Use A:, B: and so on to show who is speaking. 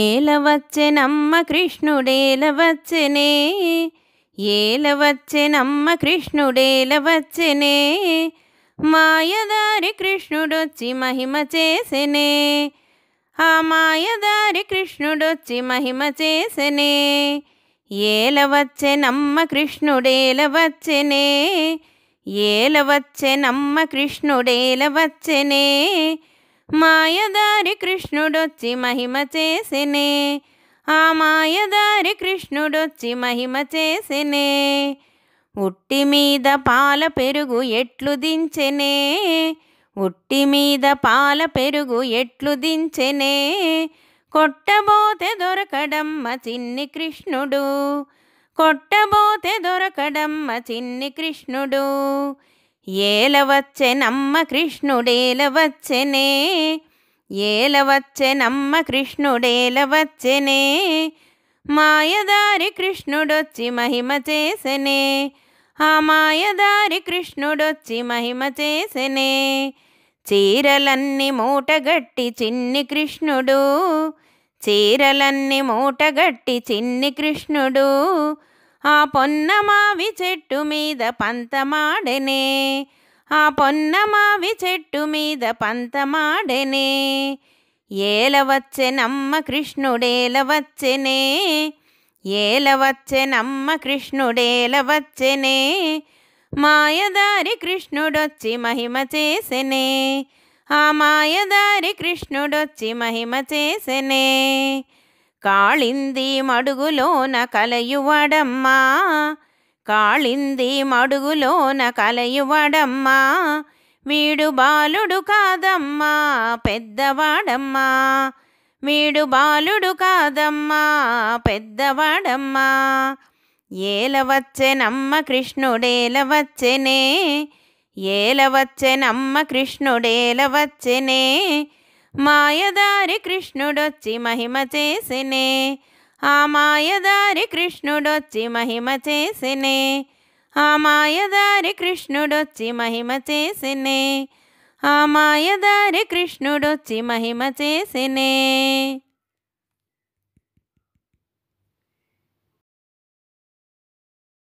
A: ఏల వచ్చెనమ్మ కృష్ణుడేల ఏల వచ్చెనమ్మ కృష్ణుడేల కృష్ణుడేలవచ్చెనే మాయదారి కృష్ణుడొచ్చి మహిమ చేసెనే ఆ మాయదారి కృష్ణుడొచ్చి మహిమ చేసెనే ఏల వచ్చెనమ్మ కృష్ణుడేల కృష్ణుడేలవచ్చెనే మాయదారి కృష్ణుడొచ్చి మహిమ చేసినే ఆ మాయదారి కృష్ణుడొచ్చి మహిమ చేసినే ఉట్టి మీద పాల పెరుగు ఎట్లు దించెనే ఉట్టి మీద పాల పెరుగు ఎట్లు దించెనే కొట్టబోతే దొరకడమ్మ చిన్ని కృష్ణుడు కొట్టబోతే దొరకడమ్మ చిన్ని కృష్ణుడు నమ్మ కృష్ణుడేలవచ్చెనే నమ్మ కృష్ణుడేలవచ్చెనే మాయదారి కృష్ణుడొచ్చి మహిమ చేసెనే ఆ మాయదారి కృష్ణుడొచ్చి మహిమ చేసెనే చీరలన్నీ మూటగట్టి చిన్ని కృష్ణుడు చీరలన్నీ మూటగట్టి చిన్ని కృష్ణుడు ఆ పొన్నమావి చెట్టు మీద పంతమాడెనే ఆ పొన్నమావి చెట్టు మీద పంతమాడెనే ఏలవచ్చెనమ్మ కృష్ణుడేలవచ్చెనే ఏలవచ్చెనమ్మ కృష్ణుడేలవచ్చెనే మాయదారి కృష్ణుడొచ్చి మహిమ చేసెనే ఆ మాయదారి కృష్ణుడొచ్చి మహిమ చేసెనే కాళింది మడుగులోన కలయువడమ్మా కాళింది మడుగులోన కలయువడమ్మా వీడు బాలుడు కాదమ్మా పెద్దవాడమ్మా వీడు బాలుడు కాదమ్మా పెద్దవాడమ్మా ఏలవచ్చెనమ్మ కృష్ణుడేలవచ్చెనే ఏలవచ్చెనమ్మ కృష్ణుడేలవచ్చెనే మాయదారి కృష్ణుడొచ్చి మహిమ చేసినే ఆ మాయదారి కృష్ణుడొచ్చి మహిమ చేసినే ఆ మాయదారి కృష్ణుడొచ్చి మహిమ చేసినే ఆ మాయదారి కృష్ణుడొచ్చి మహిమ చేసినే